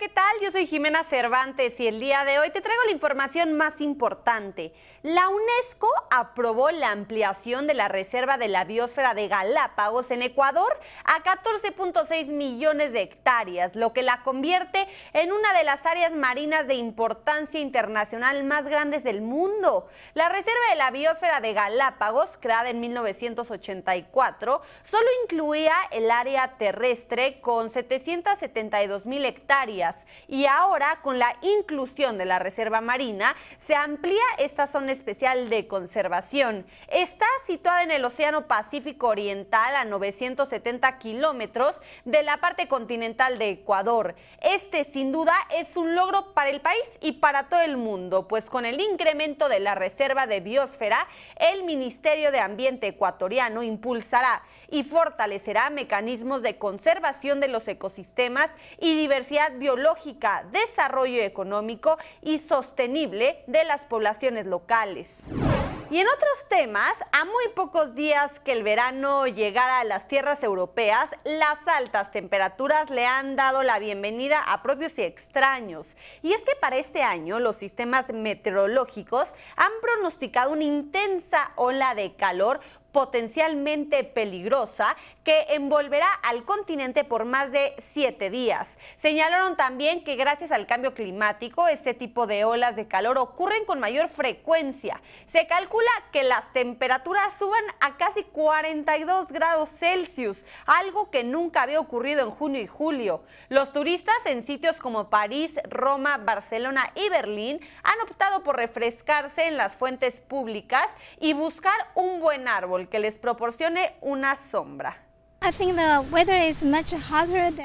¿qué tal? Yo soy Jimena Cervantes y el día de hoy te traigo la información más importante. La UNESCO aprobó la ampliación de la Reserva de la Biosfera de Galápagos en Ecuador a 14.6 millones de hectáreas, lo que la convierte en una de las áreas marinas de importancia internacional más grandes del mundo. La Reserva de la Biosfera de Galápagos, creada en 1984, solo incluía el área terrestre con 772 mil hectáreas y ahora, con la inclusión de la Reserva Marina, se amplía esta zona especial de conservación. Está situada en el Océano Pacífico Oriental a 970 kilómetros de la parte continental de Ecuador. Este, sin duda, es un logro para el país y para todo el mundo, pues con el incremento de la Reserva de Biosfera, el Ministerio de Ambiente ecuatoriano impulsará y fortalecerá mecanismos de conservación de los ecosistemas y diversidad biológica lógica, desarrollo económico y sostenible de las poblaciones locales. Y en otros temas, a muy pocos días que el verano llegara a las tierras europeas, las altas temperaturas le han dado la bienvenida a propios y extraños. Y es que para este año los sistemas meteorológicos han pronosticado una intensa ola de calor potencialmente peligrosa que envolverá al continente por más de siete días. Señalaron también que gracias al cambio climático, este tipo de olas de calor ocurren con mayor frecuencia. Se calcula que las temperaturas suban a casi 42 grados Celsius, algo que nunca había ocurrido en junio y julio. Los turistas en sitios como París, Roma, Barcelona y Berlín han optado por refrescarse en las fuentes públicas y buscar un buen árbol que les proporcione una sombra.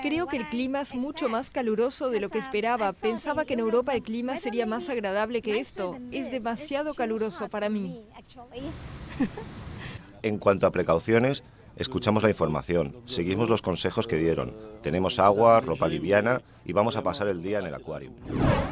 Creo que el clima es mucho más caluroso de lo que uh, esperaba. Pensaba que en Europa el clima sería más agradable que esto. Es demasiado caluroso para mí. En cuanto a precauciones, escuchamos la información, seguimos los consejos que dieron. Tenemos agua, ropa liviana y vamos a pasar el día en el acuario.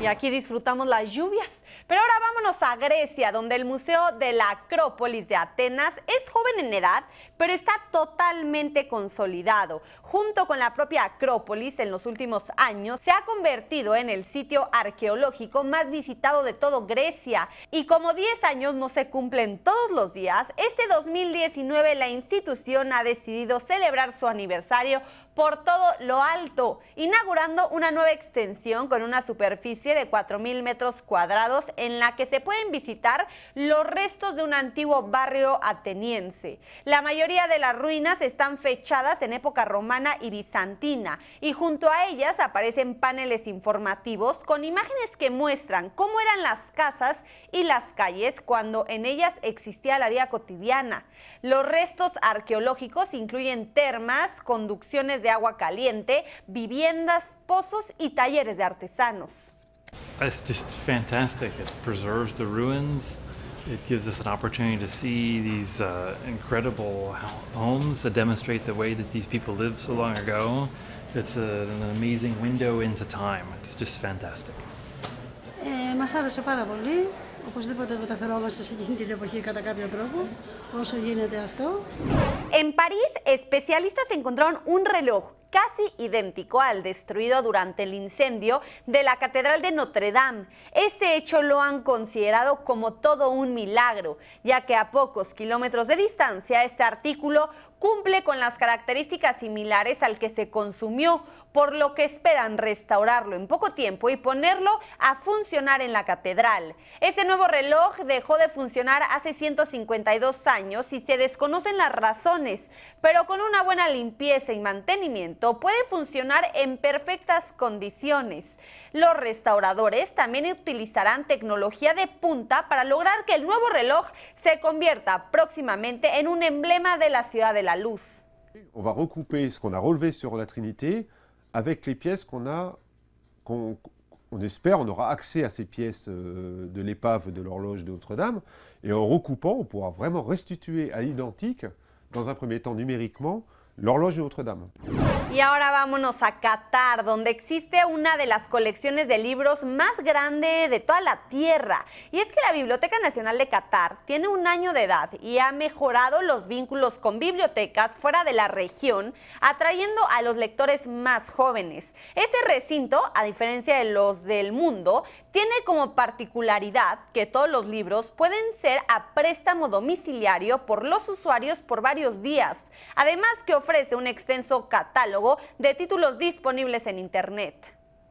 Y aquí disfrutamos las lluvias. Pero ahora vámonos a Grecia, donde el Museo de la Acrópolis de Atenas es joven en edad, pero está totalmente consolidado. Junto con la propia Acrópolis, en los últimos años, se ha convertido en el sitio arqueológico más visitado de todo Grecia. Y como 10 años no se cumplen todos los días, este 2019 la institución ha decidido celebrar su aniversario por todo lo alto, inaugurando una nueva extensión con una superficie de 4.000 metros cuadrados en la que se pueden visitar los restos de un antiguo barrio ateniense. La mayoría de las ruinas están fechadas en época romana y bizantina y junto a ellas aparecen paneles informativos con imágenes que muestran cómo eran las casas y las calles cuando en ellas existía la vida cotidiana. Los restos arqueológicos incluyen termas, conducciones de agua caliente, viviendas, pozos y talleres de artesanos. it's just fantastic. It preserves the ruins. It gives us an opportunity to see these uh, incredible homes to demonstrate the way that these people lived so long ago. It's a, an amazing window into time. It's just fantastic. Ε, μας άρεσε πάρα πολύ. Οπωσδήποτε μεταφερόμαστε σε εκείνη την εποχή κατά κάποιο τρόπο, όσο γίνεται αυτό. En París, especialistas encontraron un reloj casi idéntico al destruido durante el incendio de la Catedral de Notre Dame. Este hecho lo han considerado como todo un milagro, ya que a pocos kilómetros de distancia este artículo cumple con las características similares al que se consumió, por lo que esperan restaurarlo en poco tiempo y ponerlo a funcionar en la catedral. Este nuevo reloj dejó de funcionar hace 152 años y se desconocen las razones, pero con una buena limpieza y mantenimiento puede funcionar en perfectas condiciones. Los restauradores también utilizarán tecnología de punta para lograr que el nuevo reloj se convierta próximamente en un emblema de la ciudad de la luz. On va recouper ce qu'on a relevé sur la Trinité avec les pièces qu'on a, qu'on espère, on aura accès à ces pièces euh, de l'épave de l'horloge de Notre-Dame, et en recoupant, on pourra vraiment restituer à l'identique, dans un premier temps numériquement, l'horloge de Notre-Dame. Y ahora vámonos a Qatar, donde existe una de las colecciones de libros más grande de toda la Tierra. Y es que la Biblioteca Nacional de Qatar tiene un año de edad y ha mejorado los vínculos con bibliotecas fuera de la región, atrayendo a los lectores más jóvenes. Este recinto, a diferencia de los del mundo, tiene como particularidad que todos los libros pueden ser a préstamo domiciliario por los usuarios por varios días, además que ofrece un extenso catálogo catálogo de títulos disponibles en Internet.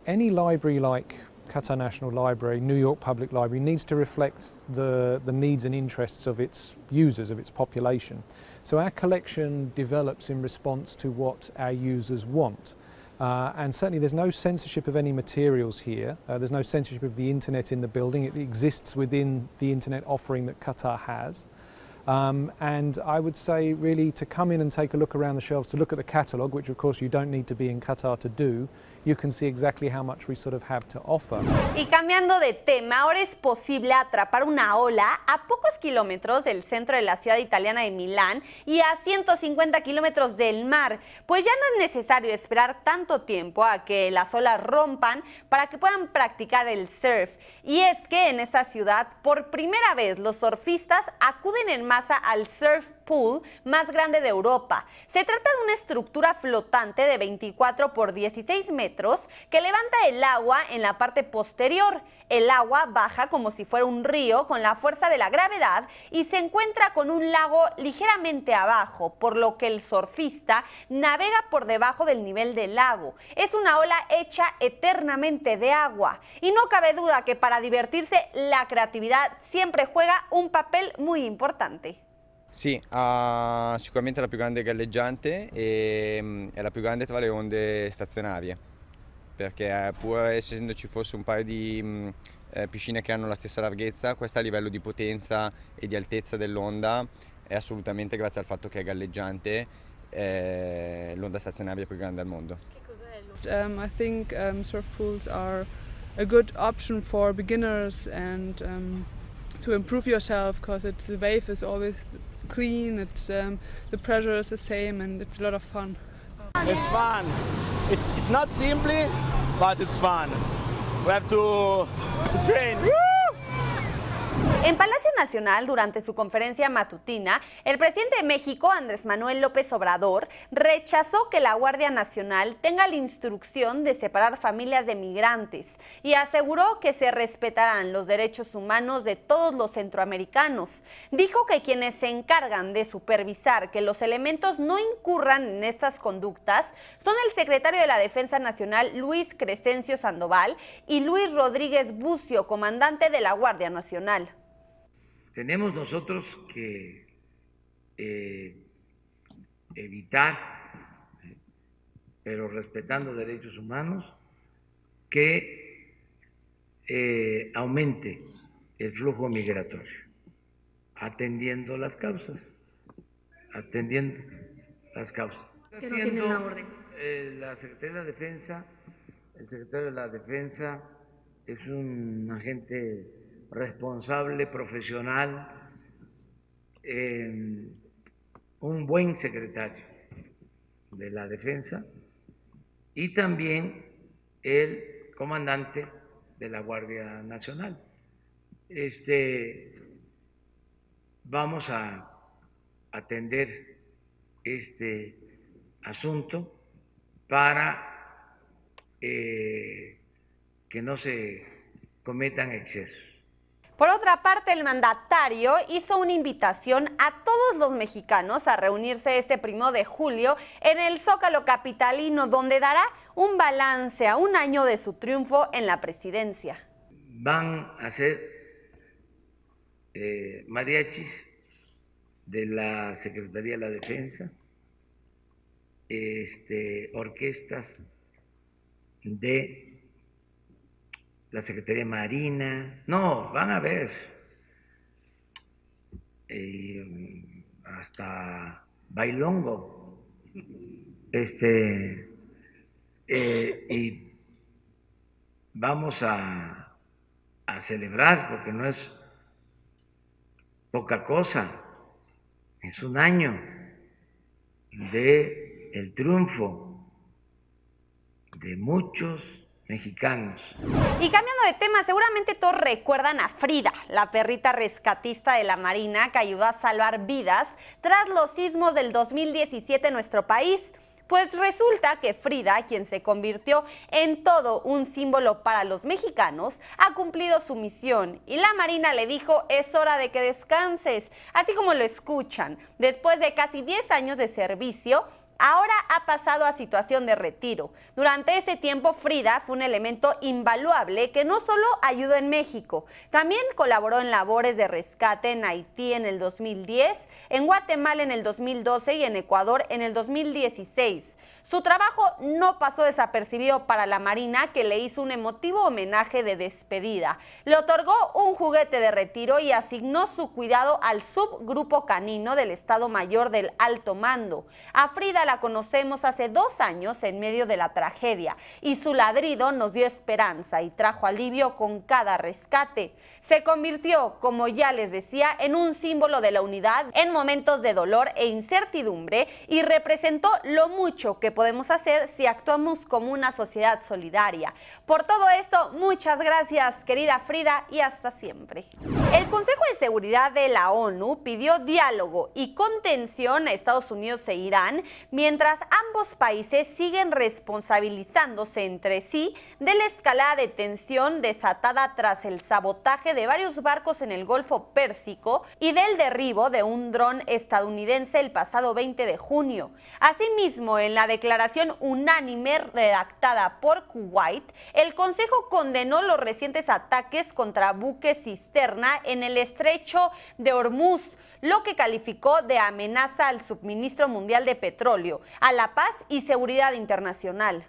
Any library like Qatar National Library, New York Public Library, needs to reflect the, the needs and interests of its users, of its population. So our collection develops in response to what our users want. Uh, and certainly there's no censorship of any materials here. Uh, there's no censorship of the internet in the building. It exists within the internet offering that Qatar has. Um, and I would say really to come in and take a look around the shelves, to look at the catalogue, which of course you don't need to be in Qatar to do, Y cambiando de tema, ahora es posible atrapar una ola a pocos kilómetros del centro de la ciudad italiana de Milán y a 150 kilómetros del mar, pues ya no es necesario esperar tanto tiempo a que las olas rompan para que puedan practicar el surf. Y es que en esa ciudad, por primera vez, los surfistas acuden en masa al surf pool más grande de Europa. Se trata de una estructura flotante de 24 por 16 metros que levanta el agua en la parte posterior. El agua baja como si fuera un río con la fuerza de la gravedad y se encuentra con un lago ligeramente abajo, por lo que el surfista navega por debajo del nivel del lago. Es una ola hecha eternamente de agua y no cabe duda que para divertirse la creatividad siempre juega un papel muy importante. Sì, ha sicuramente la più grande galleggiante e mm, è la più grande tra le onde stazionarie, perché eh, pur essendoci forse un paio di mm, eh, piscine che hanno la stessa larghezza, questa a livello di potenza e di altezza dell'onda è assolutamente grazie al fatto che è galleggiante eh, l'onda stazionaria più grande al mondo. Um, I think um, surf pools are a good option for beginners and um... to improve yourself because it's the wave is always clean. It's um, the pressure is the same, and it's a lot of fun. It's fun. It's it's not simply, but it's fun. We have to, train. Woo! En Palacio Nacional, durante su conferencia matutina, el presidente de México, Andrés Manuel López Obrador, rechazó que la Guardia Nacional tenga la instrucción de separar familias de migrantes y aseguró que se respetarán los derechos humanos de todos los centroamericanos. Dijo que quienes se encargan de supervisar que los elementos no incurran en estas conductas son el secretario de la Defensa Nacional, Luis Crescencio Sandoval, y Luis Rodríguez Bucio, comandante de la Guardia Nacional. Tenemos nosotros que eh, evitar, pero respetando derechos humanos, que eh, aumente el flujo migratorio, atendiendo las causas, atendiendo las causas. la, eh, la Secretaría de Defensa, el secretario de la Defensa es un agente responsable profesional, eh, un buen secretario de la defensa y también el comandante de la Guardia Nacional. Este, vamos a atender este asunto para eh, que no se cometan excesos. Por otra parte, el mandatario hizo una invitación a todos los mexicanos a reunirse este primo de julio en el Zócalo Capitalino, donde dará un balance a un año de su triunfo en la presidencia. Van a ser eh, mariachis de la Secretaría de la Defensa, este, orquestas de la Secretaría Marina, no, van a ver eh, hasta Bailongo, este, eh, y vamos a, a celebrar, porque no es poca cosa, es un año de el triunfo de muchos mexicanos. Y cambiando de tema, seguramente todos recuerdan a Frida, la perrita rescatista de la Marina que ayudó a salvar vidas tras los sismos del 2017 en nuestro país. Pues resulta que Frida, quien se convirtió en todo un símbolo para los mexicanos, ha cumplido su misión y la Marina le dijo es hora de que descanses, así como lo escuchan. Después de casi 10 años de servicio, Ahora ha pasado a situación de retiro. Durante ese tiempo, Frida fue un elemento invaluable que no solo ayudó en México, también colaboró en labores de rescate en Haití en el 2010, en Guatemala en el 2012 y en Ecuador en el 2016. Su trabajo no pasó desapercibido para la Marina, que le hizo un emotivo homenaje de despedida. Le otorgó un juguete de retiro y asignó su cuidado al subgrupo canino del Estado Mayor del Alto Mando. A Frida la conocemos hace dos años en medio de la tragedia y su ladrido nos dio esperanza y trajo alivio con cada rescate. Se convirtió, como ya les decía, en un símbolo de la unidad en momentos de dolor e incertidumbre y representó lo mucho que podemos hacer si actuamos como una sociedad solidaria. Por todo esto, muchas gracias querida Frida y hasta siempre. El Consejo de Seguridad de la ONU pidió diálogo y contención a Estados Unidos e Irán mientras ambos países siguen responsabilizándose entre sí de la escalada de tensión desatada tras el sabotaje de varios barcos en el Golfo Pérsico y del derribo de un dron estadounidense el pasado 20 de junio. Asimismo, en la declaración unánime redactada por Kuwait, el Consejo condenó los recientes ataques contra buques cisterna en el estrecho de Hormuz, lo que calificó de amenaza al suministro mundial de petróleo, a la paz y seguridad internacional.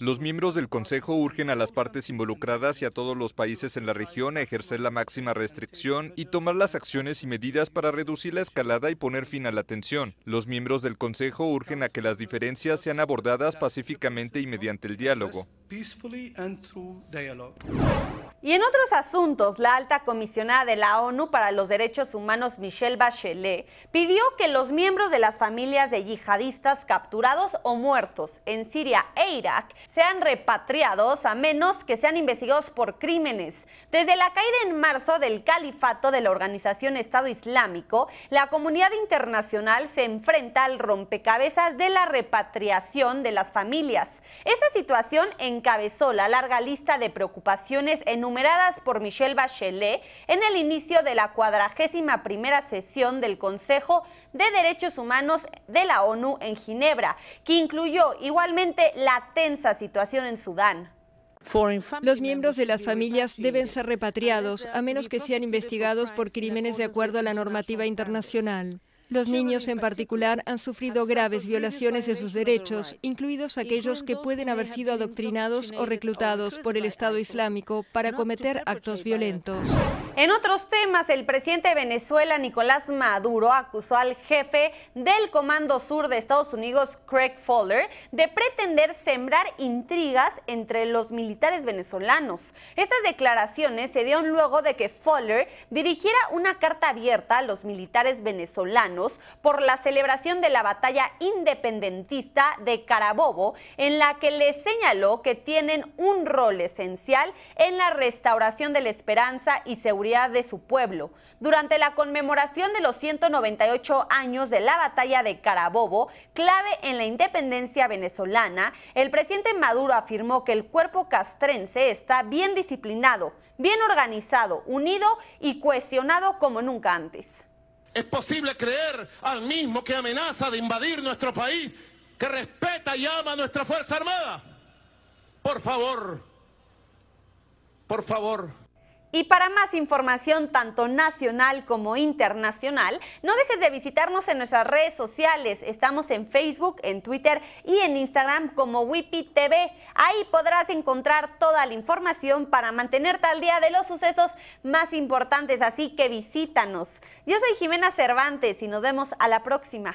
Los miembros del Consejo urgen a las partes involucradas y a todos los países en la región a ejercer la máxima restricción y tomar las acciones y medidas para reducir la escalada y poner fin a la tensión. Los miembros del Consejo urgen a que las diferencias sean abordadas pacíficamente y mediante el diálogo. Y en otros asuntos, la alta comisionada de la ONU para los Derechos Humanos, Michelle Bachelet, pidió que los miembros de las familias de yihadistas capturados o muertos en Siria e Irak sean repatriados a menos que sean investigados por crímenes. Desde la caída en marzo del califato de la organización Estado Islámico, la comunidad internacional se enfrenta al rompecabezas de la repatriación de las familias. Esta situación en encabezó la larga lista de preocupaciones enumeradas por Michelle Bachelet en el inicio de la cuadragésima primera sesión del Consejo de Derechos Humanos de la ONU en Ginebra, que incluyó igualmente la tensa situación en Sudán. Los miembros de las familias deben ser repatriados, a menos que sean investigados por crímenes de acuerdo a la normativa internacional. Los niños en particular han sufrido graves violaciones de sus derechos, incluidos aquellos que pueden haber sido adoctrinados o reclutados por el Estado Islámico para cometer actos violentos. En otros temas, el presidente de Venezuela, Nicolás Maduro, acusó al jefe del Comando Sur de Estados Unidos, Craig Fowler, de pretender sembrar intrigas entre los militares venezolanos. Estas declaraciones se dieron luego de que Fowler dirigiera una carta abierta a los militares venezolanos por la celebración de la batalla independentista de Carabobo, en la que les señaló que tienen un rol esencial en la restauración de la esperanza y seguridad de su pueblo. Durante la conmemoración de los 198 años de la batalla de Carabobo, clave en la independencia venezolana, el presidente Maduro afirmó que el cuerpo castrense está bien disciplinado, bien organizado, unido y cohesionado como nunca antes. Es posible creer al mismo que amenaza de invadir nuestro país, que respeta y ama a nuestra Fuerza Armada. Por favor, por favor y para más información, tanto nacional como internacional, no dejes de visitarnos en nuestras redes sociales. Estamos en Facebook, en Twitter y en Instagram como Wipi TV. Ahí podrás encontrar toda la información para mantenerte al día de los sucesos más importantes, así que visítanos. Yo soy Jimena Cervantes y nos vemos a la próxima.